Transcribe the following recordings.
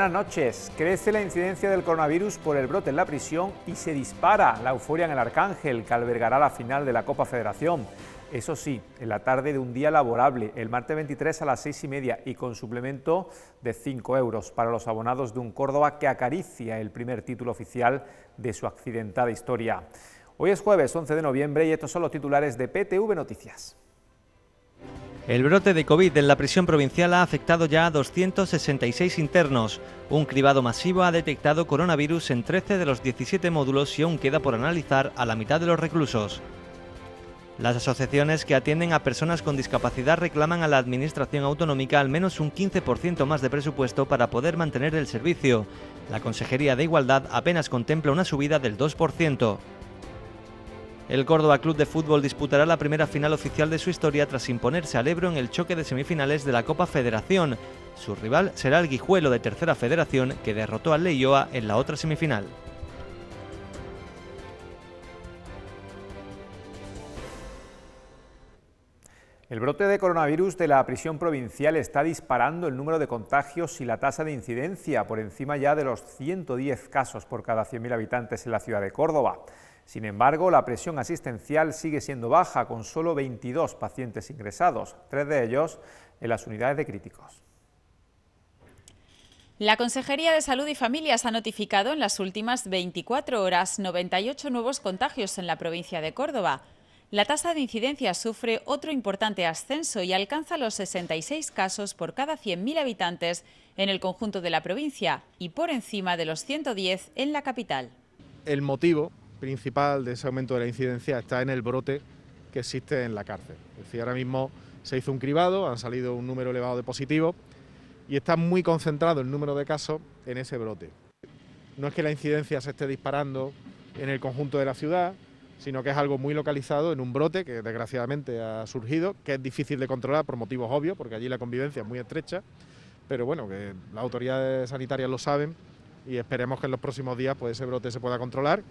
buenas noches. Crece la incidencia del coronavirus por el brote en la prisión y se dispara la euforia en el Arcángel, que albergará la final de la Copa Federación. Eso sí, en la tarde de un día laborable, el martes 23 a las 6 y media y con suplemento de 5 euros para los abonados de un Córdoba que acaricia el primer título oficial de su accidentada historia. Hoy es jueves 11 de noviembre y estos son los titulares de PTV Noticias. El brote de COVID en la prisión provincial ha afectado ya a 266 internos. Un cribado masivo ha detectado coronavirus en 13 de los 17 módulos y aún queda por analizar a la mitad de los reclusos. Las asociaciones que atienden a personas con discapacidad reclaman a la Administración Autonómica al menos un 15% más de presupuesto para poder mantener el servicio. La Consejería de Igualdad apenas contempla una subida del 2%. El Córdoba Club de Fútbol disputará la primera final oficial de su historia tras imponerse al Ebro en el choque de semifinales de la Copa Federación. Su rival será el Guijuelo de Tercera Federación, que derrotó al Leioa en la otra semifinal. El brote de coronavirus de la prisión provincial está disparando el número de contagios y la tasa de incidencia por encima ya de los 110 casos por cada 100.000 habitantes en la ciudad de Córdoba. Sin embargo, la presión asistencial sigue siendo baja, con solo 22 pacientes ingresados, tres de ellos en las unidades de críticos. La Consejería de Salud y Familias ha notificado en las últimas 24 horas 98 nuevos contagios en la provincia de Córdoba. La tasa de incidencia sufre otro importante ascenso y alcanza los 66 casos por cada 100.000 habitantes en el conjunto de la provincia y por encima de los 110 en la capital. El motivo principal de ese aumento de la incidencia está en el brote que existe en la cárcel. Es decir, ahora mismo se hizo un cribado, han salido un número elevado de positivos y está muy concentrado el número de casos en ese brote. No es que la incidencia se esté disparando en el conjunto de la ciudad, sino que es algo muy localizado en un brote que desgraciadamente ha surgido, que es difícil de controlar por motivos obvios, porque allí la convivencia es muy estrecha, pero bueno, que las autoridades sanitarias lo saben y esperemos que en los próximos días pues, ese brote se pueda controlar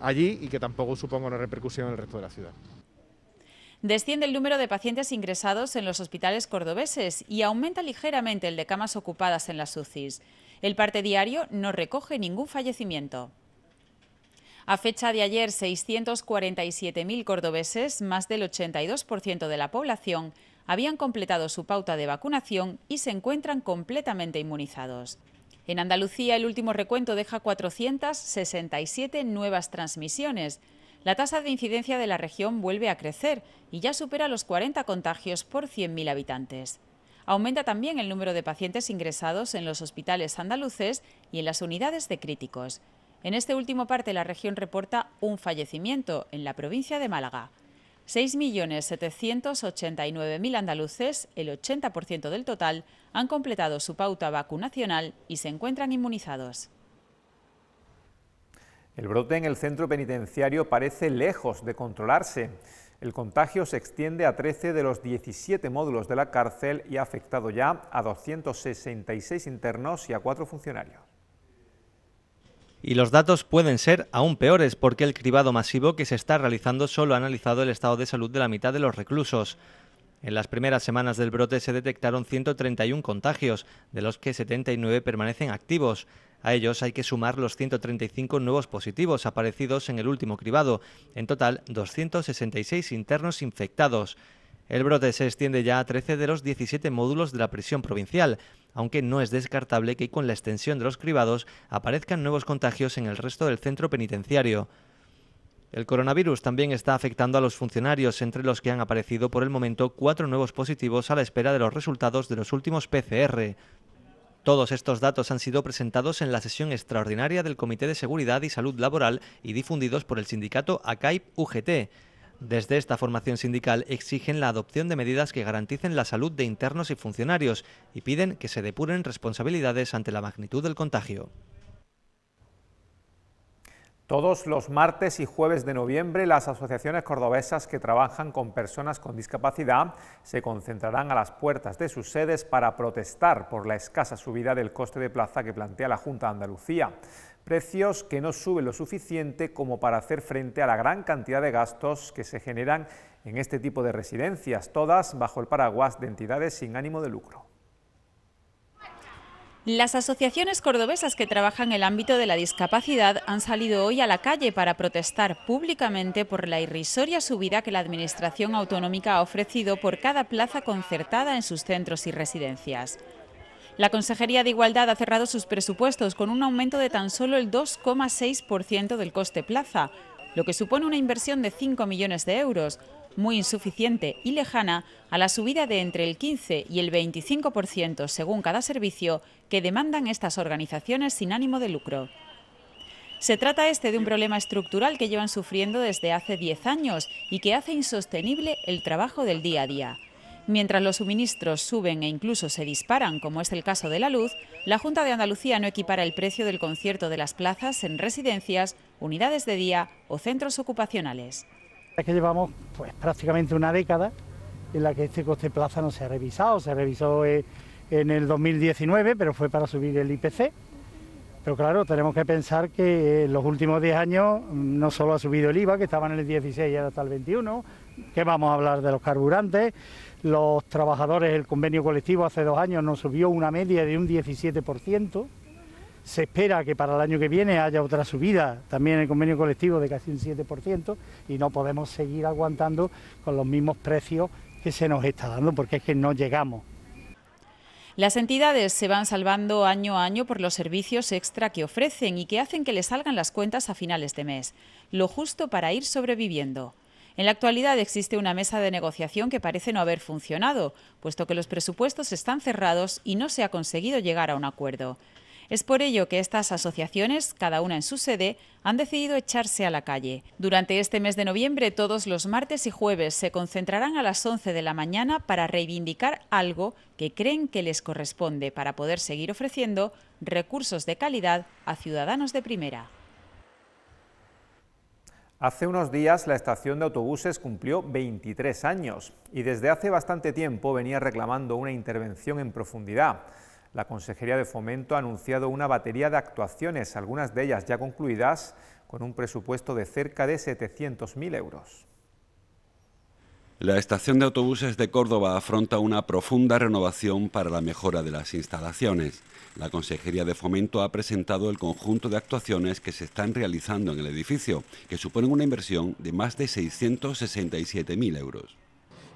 allí y que tampoco supongo una repercusión en el resto de la ciudad. Desciende el número de pacientes ingresados en los hospitales cordobeses y aumenta ligeramente el de camas ocupadas en las UCIs. El parte diario no recoge ningún fallecimiento. A fecha de ayer, 647.000 cordobeses, más del 82% de la población, habían completado su pauta de vacunación y se encuentran completamente inmunizados. En Andalucía, el último recuento deja 467 nuevas transmisiones. La tasa de incidencia de la región vuelve a crecer y ya supera los 40 contagios por 100.000 habitantes. Aumenta también el número de pacientes ingresados en los hospitales andaluces y en las unidades de críticos. En este último parte la región reporta un fallecimiento en la provincia de Málaga. 6.789.000 andaluces, el 80% del total, han completado su pauta vacunacional y se encuentran inmunizados. El brote en el centro penitenciario parece lejos de controlarse. El contagio se extiende a 13 de los 17 módulos de la cárcel y ha afectado ya a 266 internos y a 4 funcionarios. Y los datos pueden ser aún peores porque el cribado masivo que se está realizando solo ha analizado el estado de salud de la mitad de los reclusos. En las primeras semanas del brote se detectaron 131 contagios, de los que 79 permanecen activos. A ellos hay que sumar los 135 nuevos positivos aparecidos en el último cribado, en total 266 internos infectados. El brote se extiende ya a 13 de los 17 módulos de la prisión provincial, aunque no es descartable que con la extensión de los cribados aparezcan nuevos contagios en el resto del centro penitenciario. El coronavirus también está afectando a los funcionarios, entre los que han aparecido por el momento cuatro nuevos positivos a la espera de los resultados de los últimos PCR. Todos estos datos han sido presentados en la sesión extraordinaria del Comité de Seguridad y Salud Laboral y difundidos por el sindicato ACAIP-UGT. Desde esta formación sindical exigen la adopción de medidas que garanticen la salud de internos y funcionarios y piden que se depuren responsabilidades ante la magnitud del contagio. Todos los martes y jueves de noviembre, las asociaciones cordobesas que trabajan con personas con discapacidad se concentrarán a las puertas de sus sedes para protestar por la escasa subida del coste de plaza que plantea la Junta de Andalucía precios que no suben lo suficiente como para hacer frente a la gran cantidad de gastos que se generan en este tipo de residencias, todas bajo el paraguas de entidades sin ánimo de lucro. Las asociaciones cordobesas que trabajan en el ámbito de la discapacidad han salido hoy a la calle para protestar públicamente por la irrisoria subida que la Administración Autonómica ha ofrecido por cada plaza concertada en sus centros y residencias. La Consejería de Igualdad ha cerrado sus presupuestos con un aumento de tan solo el 2,6% del coste plaza, lo que supone una inversión de 5 millones de euros, muy insuficiente y lejana a la subida de entre el 15 y el 25% según cada servicio que demandan estas organizaciones sin ánimo de lucro. Se trata este de un problema estructural que llevan sufriendo desde hace 10 años y que hace insostenible el trabajo del día a día. Mientras los suministros suben e incluso se disparan, como es el caso de la luz, la Junta de Andalucía no equipara el precio del concierto de las plazas en residencias, unidades de día o centros ocupacionales. Es que llevamos pues, prácticamente una década en la que este coste de plaza no se ha revisado. Se revisó eh, en el 2019, pero fue para subir el IPC. Pero claro, tenemos que pensar que eh, en los últimos 10 años mm, no solo ha subido el IVA, que estaba en el 16 y ahora está el 21, que vamos a hablar de los carburantes. Los trabajadores, el convenio colectivo hace dos años nos subió una media de un 17%. Se espera que para el año que viene haya otra subida también en el convenio colectivo de casi un 7% y no podemos seguir aguantando con los mismos precios que se nos está dando porque es que no llegamos. Las entidades se van salvando año a año por los servicios extra que ofrecen y que hacen que les salgan las cuentas a finales de mes, lo justo para ir sobreviviendo. En la actualidad existe una mesa de negociación que parece no haber funcionado, puesto que los presupuestos están cerrados y no se ha conseguido llegar a un acuerdo. Es por ello que estas asociaciones, cada una en su sede, han decidido echarse a la calle. Durante este mes de noviembre, todos los martes y jueves se concentrarán a las 11 de la mañana para reivindicar algo que creen que les corresponde para poder seguir ofreciendo recursos de calidad a ciudadanos de primera. Hace unos días la estación de autobuses cumplió 23 años y desde hace bastante tiempo venía reclamando una intervención en profundidad. La Consejería de Fomento ha anunciado una batería de actuaciones, algunas de ellas ya concluidas, con un presupuesto de cerca de 700.000 euros. La estación de autobuses de Córdoba afronta una profunda renovación para la mejora de las instalaciones. La Consejería de Fomento ha presentado el conjunto de actuaciones que se están realizando en el edificio, que suponen una inversión de más de 667.000 euros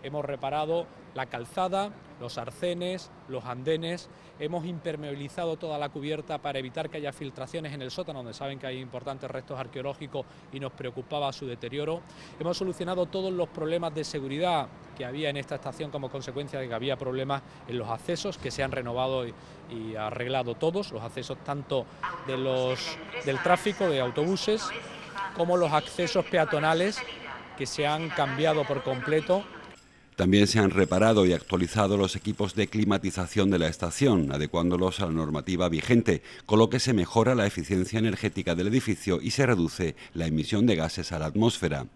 hemos reparado la calzada, los arcenes, los andenes, hemos impermeabilizado toda la cubierta para evitar que haya filtraciones en el sótano, donde saben que hay importantes restos arqueológicos y nos preocupaba su deterioro. Hemos solucionado todos los problemas de seguridad que había en esta estación como consecuencia de que había problemas en los accesos, que se han renovado y, arreglado todos, los accesos tanto de los, del tráfico de autobuses como los accesos peatonales que se han cambiado por completo también se han reparado y actualizado los equipos de climatización de la estación, adecuándolos a la normativa vigente, con lo que se mejora la eficiencia energética del edificio y se reduce la emisión de gases a la atmósfera.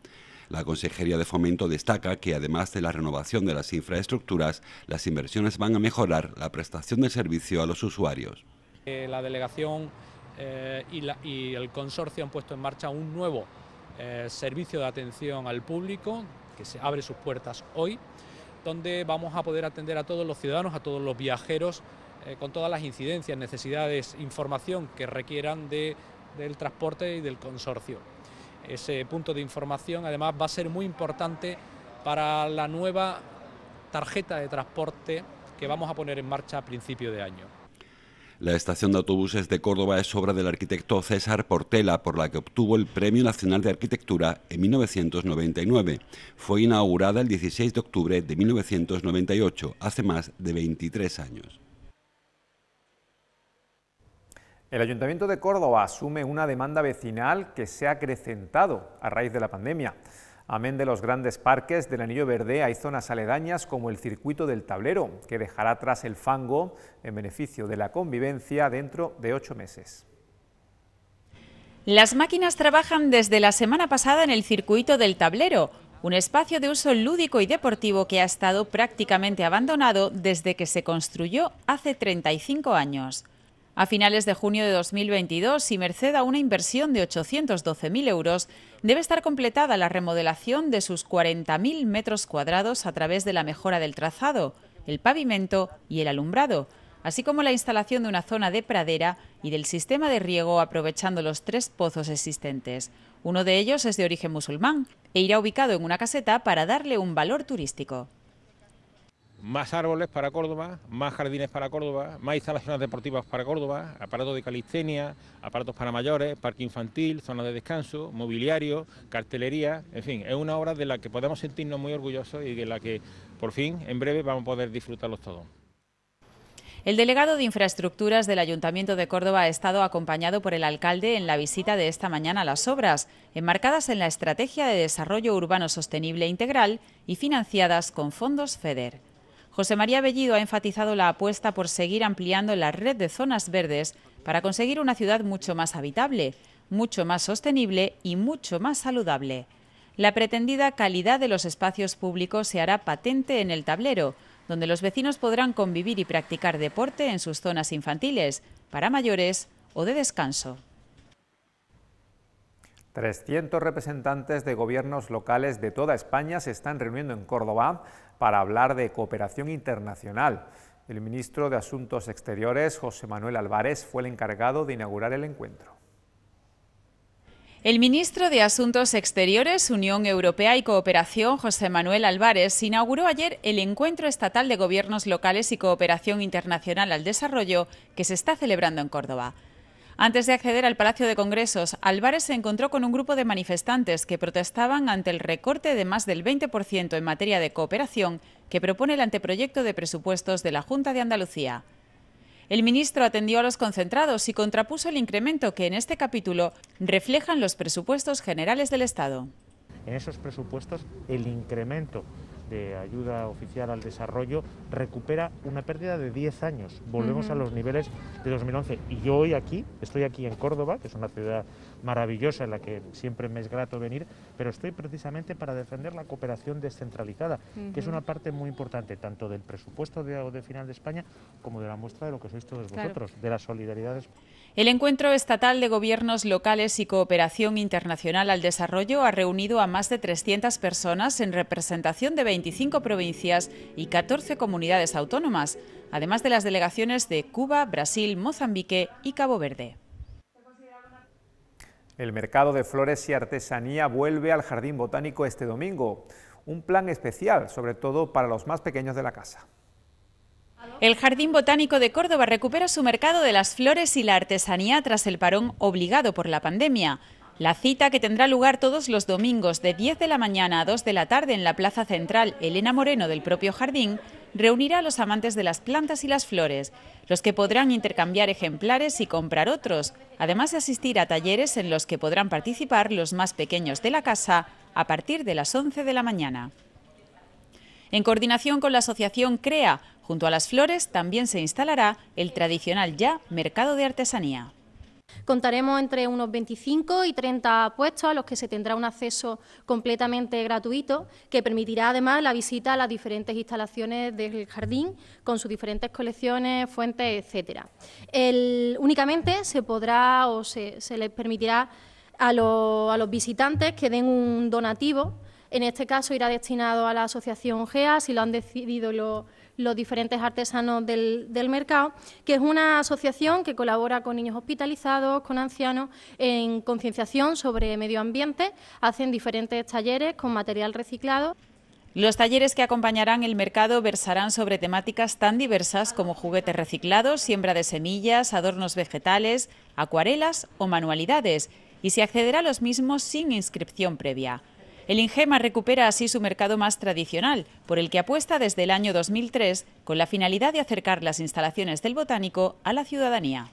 La Consejería de Fomento destaca que, además de la renovación de las infraestructuras, las inversiones van a mejorar la prestación de servicio a los usuarios. Eh, la delegación eh, y, el consorcio han puesto en marcha un nuevo eh, servicio de atención al público que se abre sus puertas hoy, donde vamos a poder atender a todos los ciudadanos, a todos los viajeros, eh, con todas las incidencias, necesidades, información que requieran de, del transporte y del consorcio. Ese punto de información además va a ser muy importante para la nueva tarjeta de transporte que vamos a poner en marcha a principio de año. La estación de autobuses de Córdoba es obra del arquitecto César Portela, por la que obtuvo el Premio Nacional de Arquitectura en 1999. Fue inaugurada el 16 de octubre de 1998, hace más de 23 años. El Ayuntamiento de Córdoba asume una demanda vecinal que se ha acrecentado a raíz de la pandemia. Amén de los grandes parques del Anillo Verde, hay zonas aledañas como el Circuito del Tablero, que dejará atrás el fango en beneficio de la convivencia dentro de ocho meses. Las máquinas trabajan desde la semana pasada en el Circuito del Tablero, un espacio de uso lúdico y deportivo que ha estado prácticamente abandonado desde que se construyó hace 35 años a finales de junio de 2022 y merced a una inversión de 812.000 euros, debe estar completada la remodelación de sus 40.000 metros cuadrados a través de la mejora del trazado, el pavimento y el alumbrado, así como la instalación de una zona de pradera y del sistema de riego aprovechando los tres pozos existentes. Uno de ellos es de origen musulmán e irá ubicado en una caseta para darle un valor turístico más árboles para Córdoba, más jardines para Córdoba, más instalaciones deportivas para Córdoba, aparatos de calistenia, aparatos para mayores, parque infantil, zonas de descanso, mobiliario, cartelería, en fin, es una obra de la que podemos sentirnos muy orgullosos y de la que por fin, en breve, vamos a poder disfrutarlos todos. El delegado de Infraestructuras del Ayuntamiento de Córdoba ha estado acompañado por el alcalde en la visita de esta mañana a las obras, enmarcadas en la Estrategia de Desarrollo Urbano Sostenible Integral y financiadas con fondos FEDER. José María Bellido ha enfatizado la apuesta por seguir ampliando la red de zonas verdes para conseguir una ciudad mucho más habitable, mucho más sostenible y mucho más saludable. La pretendida calidad de los espacios públicos se hará patente en el tablero, donde los vecinos podrán convivir y practicar deporte en sus zonas infantiles, para mayores o de descanso. 300 representantes de gobiernos locales de toda España se están reuniendo en Córdoba para hablar de cooperación internacional. El ministro de Asuntos Exteriores, José Manuel Álvarez, fue el encargado de inaugurar el encuentro. El ministro de Asuntos Exteriores, Unión Europea y Cooperación, José Manuel Álvarez, inauguró ayer el Encuentro Estatal de Gobiernos Locales y Cooperación Internacional al Desarrollo que se está celebrando en Córdoba. Antes de acceder al Palacio de Congresos, Álvarez se encontró con un grupo de manifestantes que protestaban ante el recorte de más del 20% en materia de cooperación que propone el anteproyecto de presupuestos de la Junta de Andalucía. El ministro atendió a los concentrados y contrapuso el incremento que en este capítulo reflejan los presupuestos generales del Estado. En esos presupuestos, el incremento de ayuda oficial al desarrollo recupera una pérdida de 10 años. Volvemos a los niveles de 2011. Y yo hoy aquí, estoy aquí en Córdoba, que es una ciudad maravillosa en la que siempre me es grato venir, pero estoy precisamente para defender la cooperación descentralizada, que es una parte muy importante tanto del presupuesto de, de Final de España como de la muestra de lo que sois todos vosotros, de las solidaridades. El encuentro estatal de gobiernos locales y cooperación internacional al desarrollo ha reunido a más de 300 personas en representación de 20 25 provincias y 14 comunidades autónomas, además de las delegaciones de Cuba, Brasil, Mozambique y Cabo Verde. El mercado de flores y artesanía vuelve al Jardín Botánico este domingo. Un plan especial, sobre todo para los más pequeños de la casa. El Jardín Botánico de Córdoba recupera su mercado de las flores y la artesanía tras el parón obligado por la pandemia. La cita que tendrá lugar todos los domingos de 10 de la mañana a 2 de la tarde en la Plaza Central Elena Moreno del propio jardín reunirá a los amantes de las plantas y las flores, los que podrán intercambiar ejemplares y comprar otros, además de asistir a talleres en los que podrán participar los más pequeños de la casa a partir de las 11 de la mañana. En coordinación con la asociación CREA, junto a las flores también se instalará el tradicional ya mercado de artesanía. Contaremos entre unos 25 y 30 puestos a los que se tendrá un acceso completamente gratuito, que permitirá además la visita a las diferentes instalaciones del jardín con sus diferentes colecciones, fuentes, etcétera. únicamente se podrá o se, les permitirá a, los visitantes que den un donativo. En este caso irá destinado a la asociación GEA, si lo han decidido los los diferentes artesanos del, mercado, que es una asociación que colabora con niños hospitalizados, con ancianos, en concienciación sobre medio ambiente, hacen diferentes talleres con material reciclado. Los talleres que acompañarán el mercado versarán sobre temáticas tan diversas como juguetes reciclados, siembra de semillas, adornos vegetales, acuarelas o manualidades, y se accederá a los mismos sin inscripción previa. El Ingema recupera así su mercado más tradicional, por el que apuesta desde el año 2003 con la finalidad de acercar las instalaciones del botánico a la ciudadanía.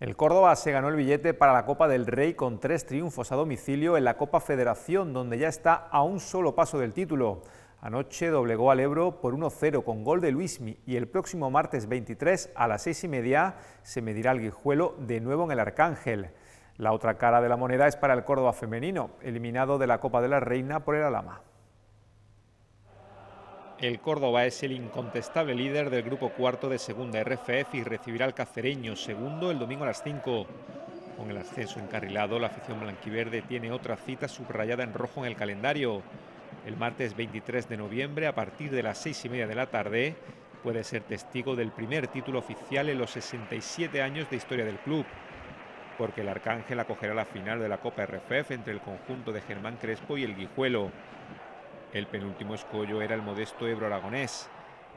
El Córdoba se ganó el billete para la Copa del Rey con tres triunfos a domicilio en la Copa Federación, donde ya está a un solo paso del título. Anoche doblegó al Ebro por 1-0 con gol de Luismi y el próximo martes 23 a las 6 y media se medirá el Guijuelo de nuevo en el Arcángel. La otra cara de la moneda es para el Córdoba femenino, eliminado de la Copa de la Reina por el Alama. El Córdoba es el incontestable líder del grupo cuarto de segunda RFF y recibirá al Cacereño segundo el domingo a las 5. Con el ascenso encarrilado, la afición blanquiverde tiene otra cita subrayada en rojo en el calendario el martes 23 de noviembre a partir de las seis y media de la tarde. Puede ser testigo del primer título oficial en los 67 años de historia del club, porque el Arcángel acogerá la final de la Copa RFF entre el conjunto de Germán Crespo y el Guijuelo. El penúltimo escollo era el modesto Ebro Aragonés,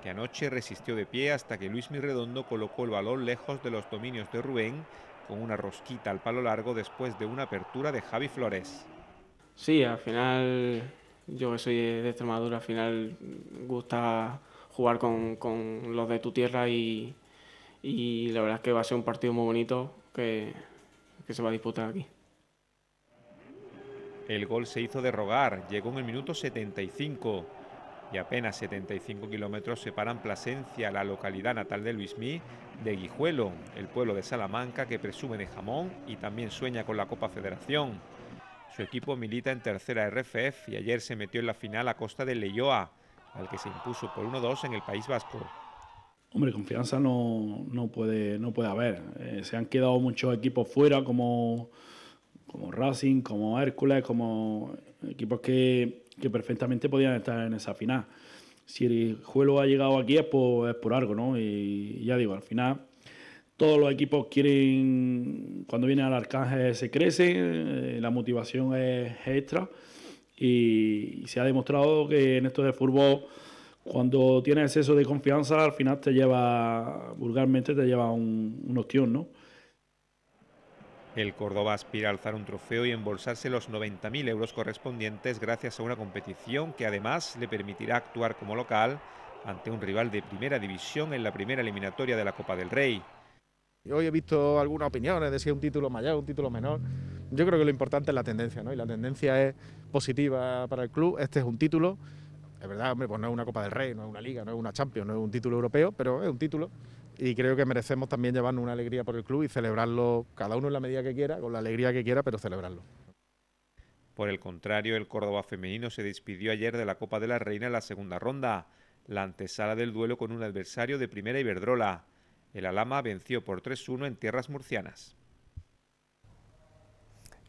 que anoche resistió de pie hasta que Luis Mirredondo colocó el balón lejos de los dominios de Rubén con una rosquita al palo largo después de una apertura de Javi Flores. Sí, al final yo que soy de Extremadura, al final gusta jugar con, los de tu tierra y, la verdad es que va a ser un partido muy bonito que, se va a disputar aquí. El gol se hizo de rogar, llegó en el minuto 75 y apenas 75 kilómetros separan Plasencia, la localidad natal de Luis Mí de Guijuelo, el pueblo de Salamanca que presume de jamón y también sueña con la Copa Federación. Su equipo milita en tercera RFF y ayer se metió en la final a costa de Leyoa, al que se impuso por 1-2 en el País Vasco. Hombre, confianza no, puede, no puede haber. Eh, se han quedado muchos equipos fuera, como, como Racing, como Hércules, como equipos que, perfectamente podían estar en esa final. Si el juego ha llegado aquí es por, algo, ¿no? y ya digo, al final todos los equipos quieren, cuando vienen al Arcángel se crecen, eh, la motivación es extra y, se ha demostrado que en esto de fútbol, cuando tienes exceso de confianza, al final te lleva, vulgarmente te lleva un, un ostión, ¿no? El Córdoba aspira a alzar un trofeo y embolsarse los 90.000 euros correspondientes gracias a una competición que además le permitirá actuar como local ante un rival de primera división en la primera eliminatoria de la Copa del Rey. Hoy he visto algunas opiniones de si es un título mayor, un título menor. Yo creo que lo importante es la tendencia, ¿no? Y la tendencia es positiva para el club. Este es un título. Es verdad, hombre, pues no es una Copa del Rey, no es una Liga, no es una Champions, no es un título europeo, pero es un título. Y creo que merecemos también llevarnos una alegría por el club y celebrarlo cada uno en la medida que quiera, con la alegría que quiera, pero celebrarlo. Por el contrario, el Córdoba femenino se despidió ayer de la Copa de la Reina en la segunda ronda, la antesala del duelo con un adversario de primera Iberdrola. El Alama venció por 3-1 en tierras murcianas.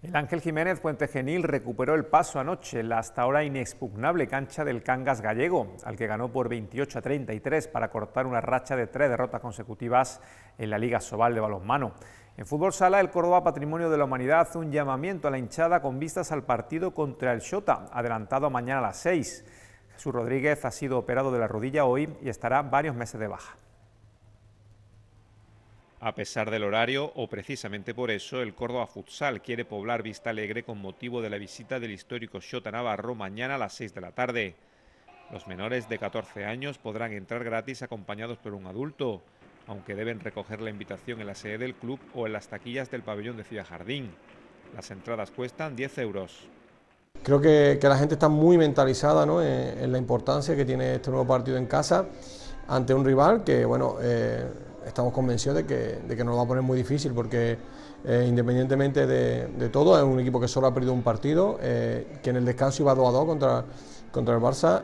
El Ángel Jiménez Puente recuperó el paso anoche en la hasta ahora inexpugnable cancha del Cangas gallego, al que ganó por 28 33 para cortar una racha de tres derrotas consecutivas en la Liga Sobal de Balonmano. En Fútbol Sala, el Córdoba Patrimonio de la Humanidad hace un llamamiento a la hinchada con vistas al partido contra el Xota, adelantado mañana a las 6. Jesús Rodríguez ha sido operado de la rodilla hoy y estará varios meses de baja. A pesar del horario, o precisamente por eso, el Córdoba Futsal quiere poblar Vista Alegre con motivo de la visita del histórico Xota Navarro mañana a las 6 de la tarde. Los menores de 14 años podrán entrar gratis acompañados por un adulto, aunque deben recoger la invitación en la sede del club o en las taquillas del pabellón de Ciudad Jardín. Las entradas cuestan 10 euros. Creo que, la gente está muy mentalizada ¿no? Eh, en, la importancia que tiene este nuevo partido en casa ante un rival que, bueno, eh, estamos convencidos de que, nos va a poner muy difícil porque eh, independientemente de, todo es un equipo que solo ha perdido un partido, eh, que en el descanso iba 2 a 2 contra, contra el Barça,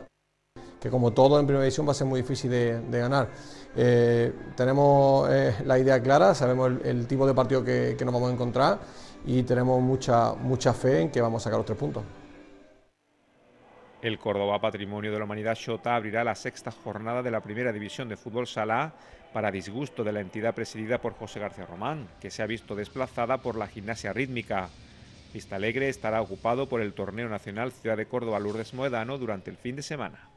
que como todo en primera división va a ser muy difícil de, ganar. Eh, tenemos la idea clara, sabemos el, tipo de partido que, nos vamos a encontrar y tenemos mucha, mucha fe en que vamos a sacar los tres puntos. El Córdoba Patrimonio de la Humanidad Xota abrirá la sexta jornada de la Primera División de Fútbol Sala para disgusto de la entidad presidida por José García Román, que se ha visto desplazada por la gimnasia rítmica. Vista Alegre estará ocupado por el Torneo Nacional Ciudad de Córdoba Lourdes Moedano durante el fin de semana.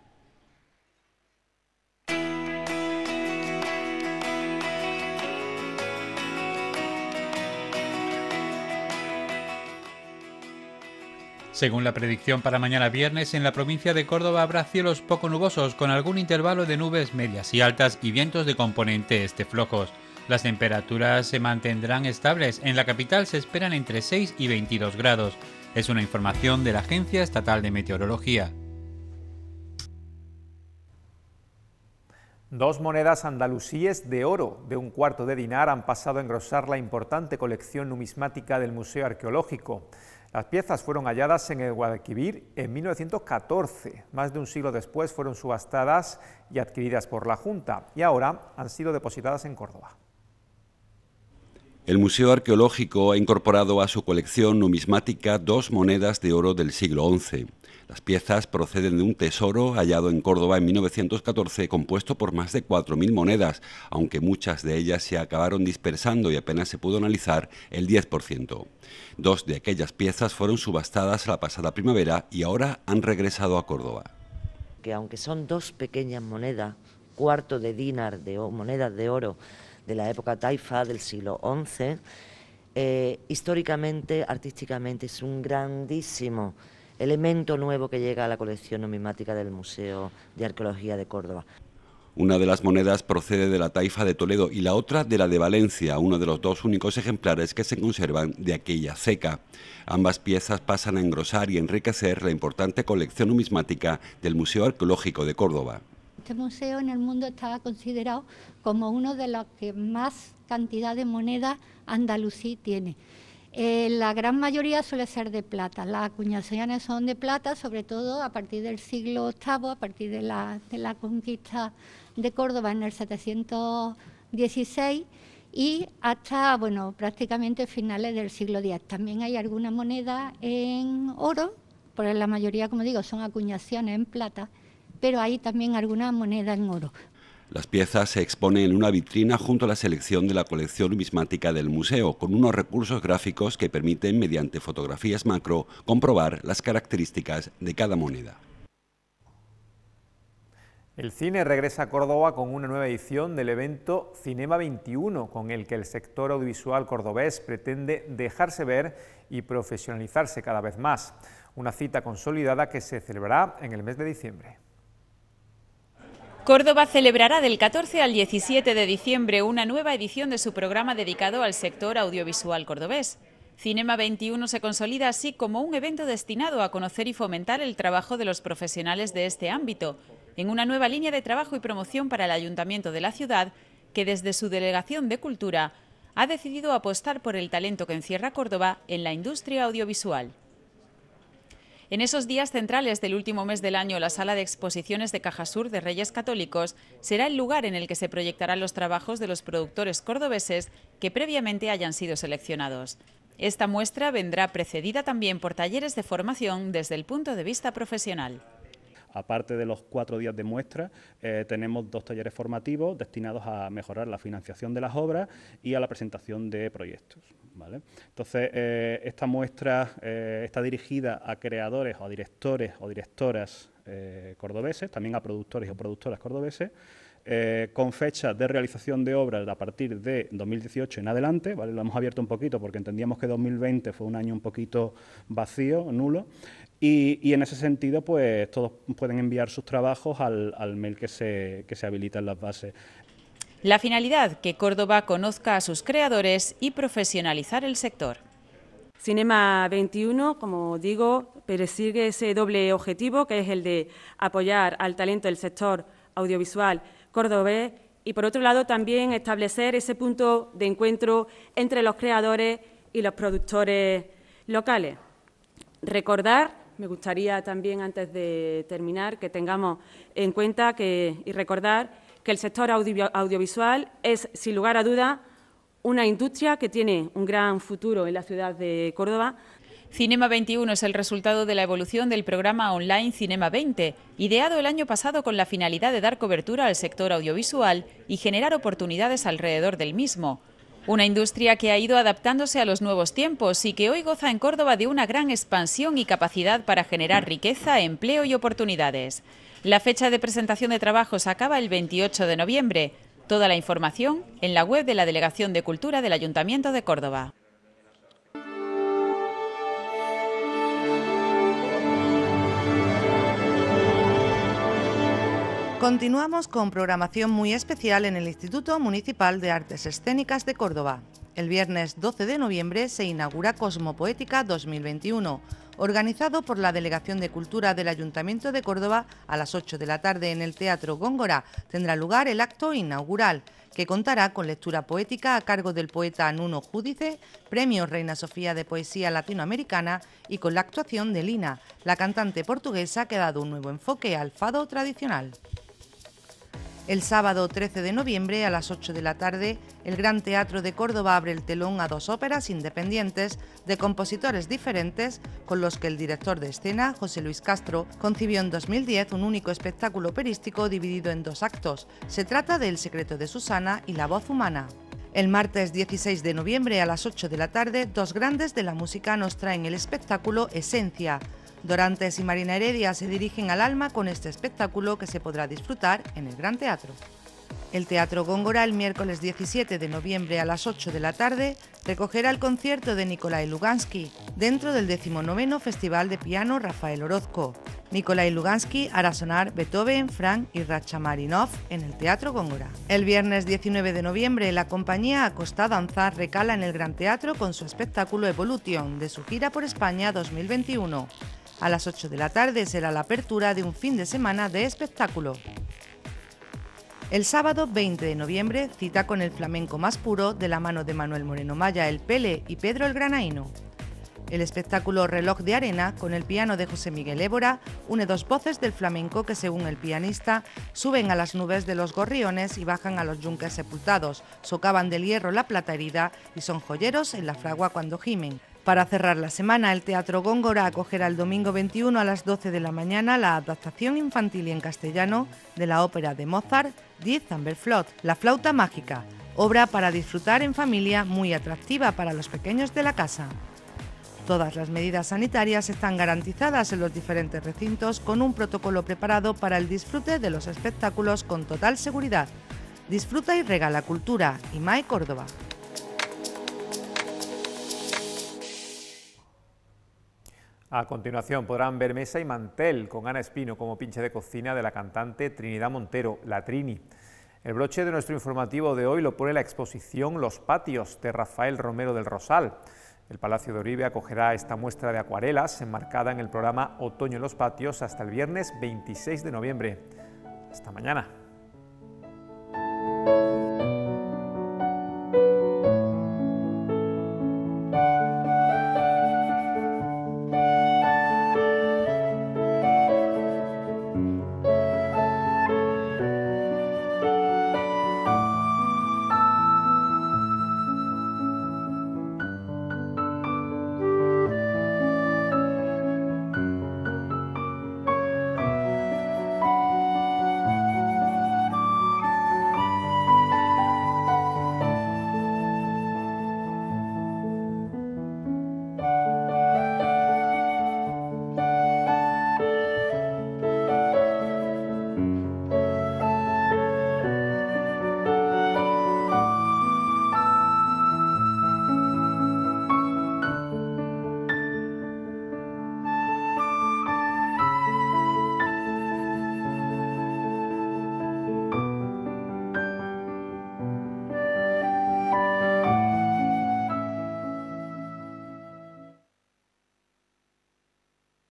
Según la predicción para mañana viernes, en la provincia de Córdoba habrá cielos poco nubosos con algún intervalo de nubes medias y altas y vientos de componente este flojos. Las temperaturas se mantendrán estables. En la capital se esperan entre 6 y 22 grados. Es una información de la Agencia Estatal de Meteorología. Dos monedas andalusíes de oro de un cuarto de dinar han pasado a engrosar la importante colección numismática del Museo Arqueológico. Las piezas fueron halladas en el Guadalquivir en 1914. Más de un siglo después fueron subastadas y adquiridas por la Junta y ahora han sido depositadas en Córdoba. El Museo Arqueológico ha incorporado a su colección numismática dos monedas de oro del siglo XI. Las piezas proceden de un tesoro hallado en Córdoba en 1914, compuesto por más de 4.000 monedas, aunque muchas de ellas se acabaron dispersando y apenas se pudo analizar el 10%. Dos de aquellas piezas fueron subastadas la pasada primavera y ahora han regresado a Córdoba. Que aunque son dos pequeñas monedas, cuarto de dinar de monedas de oro de la época taifa del siglo XI, eh, históricamente, artísticamente es un grandísimo elemento nuevo que llega a la colección numismática del Museo de Arqueología de Córdoba. Una de las monedas procede de la taifa de Toledo y la otra de la de Valencia, uno de los dos únicos ejemplares que se conservan de aquella seca... Ambas piezas pasan a engrosar y enriquecer la importante colección numismática del Museo Arqueológico de Córdoba. Este museo en el mundo estaba considerado como uno de los que más cantidad de monedas ...andalucí tiene. Eh, la gran mayoría suele ser de plata. Las acuñaciones son de plata, sobre todo a partir del siglo VIII, a partir de la, conquista de Córdoba en el 716 y hasta bueno prácticamente finales del siglo X. También hay algunas monedas en oro, pero la mayoría, como digo, son acuñaciones en plata, pero hay también algunas monedas en oro. Las piezas se exponen en una vitrina junto a la selección de la colección numismática del museo, con unos recursos gráficos que permiten, mediante fotografías macro, comprobar las características de cada moneda. El cine regresa a Córdoba con una nueva edición del evento Cinema 21, con el que el sector audiovisual cordobés pretende dejarse ver y profesionalizarse cada vez más. Una cita consolidada que se celebrará en el mes de diciembre. Córdoba celebrará del 14 al 17 de diciembre una nueva edición de su programa dedicado al sector audiovisual cordobés. Cinema 21 se consolida así como un evento destinado a conocer y fomentar el trabajo de los profesionales de este ámbito, en una nueva línea de trabajo y promoción para el Ayuntamiento de la ciudad, que desde su Delegación de Cultura ha decidido apostar por el talento que encierra Córdoba en la industria audiovisual. En esos días centrales del último mes del año, la sala de exposiciones de Cajasur de Reyes Católicos será el lugar en el que se proyectarán los trabajos de los productores cordobeses que previamente hayan sido seleccionados. Esta muestra vendrá precedida también por talleres de formación desde el punto de vista profesional. Aparte de los cuatro días de muestra, eh, tenemos dos talleres formativos destinados a mejorar la financiación de las obras y a la presentación de proyectos. Entonces, eh, esta muestra eh, está dirigida a creadores o a directores o directoras eh, cordobeses, también a productores o productoras cordobeses, con fecha de realización de obras a partir de 2018 en adelante, ¿vale? Lo hemos abierto un poquito porque entendíamos que 2020 fue un año un poquito vacío, nulo, y, en ese sentido, pues todos pueden enviar sus trabajos al, mail que se, que se habilita en las bases. La finalidad, que Córdoba conozca a sus creadores y profesionalizar el sector. Cinema 21, como digo, persigue ese doble objetivo, que es el de apoyar al talento del sector audiovisual cordobés y, por otro lado, también establecer ese punto de encuentro entre los creadores y los productores locales. Recordar, me gustaría también, antes de terminar, que tengamos en cuenta que, y recordar el sector audiovisual es, sin lugar a duda, una industria que tiene un gran futuro en la ciudad de Córdoba. Cinema 21 es el resultado de la evolución del programa online Cinema 20, ideado el año pasado con la finalidad de dar cobertura al sector audiovisual y generar oportunidades alrededor del mismo. Una industria que ha ido adaptándose a los nuevos tiempos y que hoy goza en Córdoba de una gran expansión y capacidad para generar riqueza, empleo y oportunidades. La fecha de presentación de trabajos acaba el 28 de noviembre. Toda la información en la web de la Delegación de Cultura del Ayuntamiento de Córdoba. Continuamos con programación muy especial en el Instituto Municipal de Artes Escénicas de Córdoba. El viernes 12 de noviembre se inaugura Cosmopoética 2021 organizado por la Delegación de Cultura del Ayuntamiento de Córdoba a las 8 de la tarde en el Teatro Góngora, tendrá lugar el acto inaugural que contará con lectura poética a cargo del poeta Nuno Júdice, Premio Reina Sofía de Poesía Latinoamericana y con la actuación de Lina, la cantante portuguesa que ha dado un nuevo enfoque al fado tradicional. El sábado 13 de noviembre a las 8 de la tarde, el Gran Teatro de Córdoba abre el telón a dos óperas independientes de compositores diferentes con los que el director de escena, José Luis Castro, concibió en 2010 un único espectáculo operístico dividido en dos actos. Se trata de El secreto de Susana y La voz humana. El martes 16 de noviembre a las 8 de la tarde, dos grandes de la música nos traen el espectáculo Esencia, Dorantes y Marina Heredia se dirigen al alma con este espectáculo que se podrá disfrutar en el Gran Teatro. El Teatro Góngora el miércoles 17 de noviembre a las 8 de la tarde recogerá el concierto de Nikolai Lugansky dentro del 19 Festival de Piano Rafael Orozco. Nikolai Lugansky hará sonar Beethoven, Frank y Rachamarinov... en el Teatro Góngora. El viernes 19 de noviembre, la compañía Acosta Danzar recala en el Gran Teatro con su espectáculo Evolution de su gira por España 2021. A las 8 de la tarde será la apertura de un fin de semana de espectáculo. El sábado 20 de noviembre, cita con el flamenco más puro de la mano de Manuel Moreno Maya, el Pele y Pedro el Granaino. El espectáculo Reloj de Arena, con el piano de José Miguel Évora, une dos voces del flamenco que, según el pianista, suben a las nubes de los gorriones y bajan a los yunques sepultados, socavan del hierro la plata herida y son joyeros en la fragua cuando gimen. Para cerrar la semana, el Teatro Góngora acogerá el domingo 21 a las 12 de la mañana la adaptación infantil y en castellano de la ópera de Mozart, Die Zamberflot, La flauta mágica, obra para disfrutar en familia muy atractiva para los pequeños de la casa. Todas las medidas sanitarias están garantizadas en los diferentes recintos con un protocolo preparado para el disfrute de los espectáculos con total seguridad. Disfruta y regala cultura. IMAE Córdoba. A continuación podrán ver Mesa y Mantel con Ana Espino como pinche de cocina de la cantante Trinidad Montero, La Trini. El broche de nuestro informativo de hoy lo pone la exposición Los Patios de Rafael Romero del Rosal. El Palacio de Oribe acogerá esta muestra de acuarelas enmarcada en el programa Otoño en los Patios hasta el viernes 26 de noviembre. Hasta mañana.